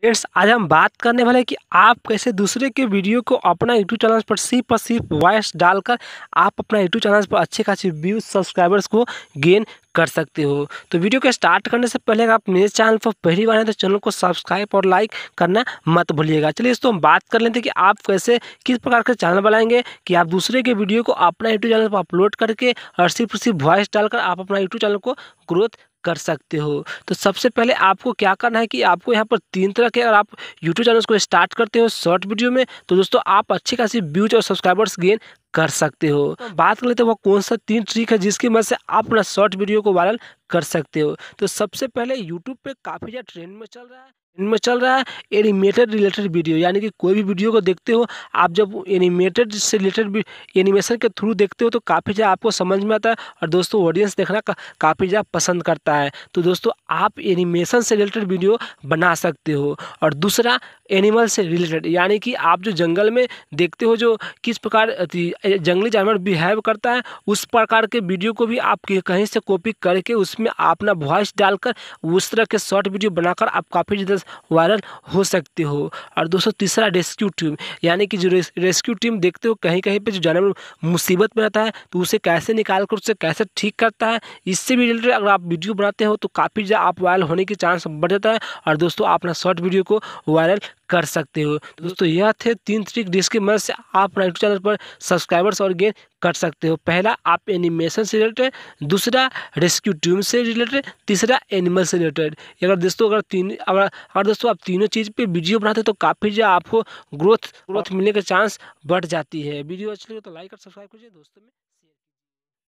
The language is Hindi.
फ्रेंड्स आज हम बात करने वाले कि आप कैसे दूसरे के वीडियो को अपना यूट्यूब चैनल पर सिर्फ पर सिर्फ वॉइस डालकर आप अपना यूट्यूब चैनल पर अच्छे खासे व्यूज सब्सक्राइबर्स को गेन कर सकते हो तो वीडियो को स्टार्ट करने से पहले अगर आप मेरे चैनल पर पहली बार हैं तो चैनल को सब्सक्राइब और लाइक करना मत भूलिएगा चलिए दोस्तों हम बात कर लेते हैं कि आप कैसे किस प्रकार का चैनल बनाएंगे कि आप दूसरे के वीडियो को अपना यूट्यूब चैनल पर अपलोड करके और सिर्फ सिर्फ वॉइस डालकर आप अपना यूट्यूब चैनल को ग्रोथ कर सकते हो तो सबसे पहले आपको क्या करना है कि आपको यहाँ पर तीन तरह के अगर आप यूट्यूब चैनल को स्टार्ट करते हो शॉर्ट वीडियो में तो दोस्तों आप अच्छी खासी व्यूज और सब्सक्राइबर्स गेन कर सकते हो बात कर लेते हैं वह कौन सा तीन ट्रिक है जिसकी मदद से आप अपना शॉर्ट वीडियो को वायरल कर सकते हो तो सबसे पहले यूट्यूब पे काफ़ी ज़्यादा ट्रेंड में चल रहा है इनमें चल रहा है एनिमेटेड रिलेटेड वीडियो यानी कि कोई भी वीडियो को देखते हो आप जब एनिमेटेड से रिलेटेड एनिमेशन के थ्रू देखते हो तो काफ़ी ज़्यादा आपको समझ में आता है और दोस्तों ऑडियंस देखना का, काफ़ी ज़्यादा पसंद करता है तो दोस्तों आप एनिमेशन से रिलेटेड वीडियो बना सकते हो और दूसरा एनिमल से रिलेटेड यानी कि आप जो जंगल में देखते हो जो किस प्रकार जंगली जानवर बिहेव करता है उस प्रकार के वीडियो को भी आप कहीं से कॉपी करके उसमें अपना वॉइस डालकर उस तरह के शॉर्ट वीडियो बनाकर आप काफ़ी ज़्यादा मैसेज वायरल हो सकते हो और दोस्तों तीसरा रेस्क्यू टीम यानी कि जो रेस्क्यू टीम देखते हो कहीं कहीं पर जो जानवर मुसीबत में रहता है तो उसे कैसे निकाल कर उसे कैसे ठीक करता है इससे भी रिलेटेड अगर आप वीडियो बनाते हो तो काफ़ी ज़्यादा आप वायरल होने के चांस बढ़ जाता है और दोस्तों आप अपना शॉर्ट वीडियो को वायरल कर सकते हो तो दोस्तों यह थे तीन ट्रिक जिसके मदद से आप अपना यूट्यूब चैनल पर सब्सक्राइबर्स और गेन कर सकते हो पहला आप एनिमेशन से रिलेटेड दूसरा रेस्क्यू ट्यूम से रिलेटेड तीसरा एनिमल से रिलेटेड अगर दोस्तों अगर तीन अगर अगर दोस्तों आप तीनों चीज़ पे वीडियो बनाते तो काफ़ी ज़्यादा आपको ग्रोथ ग्रोथ मिलने के चांस बढ़ जाती है वीडियो अच्छी लगे तो लाइक और सब्सक्राइब कीजिए दोस्तों में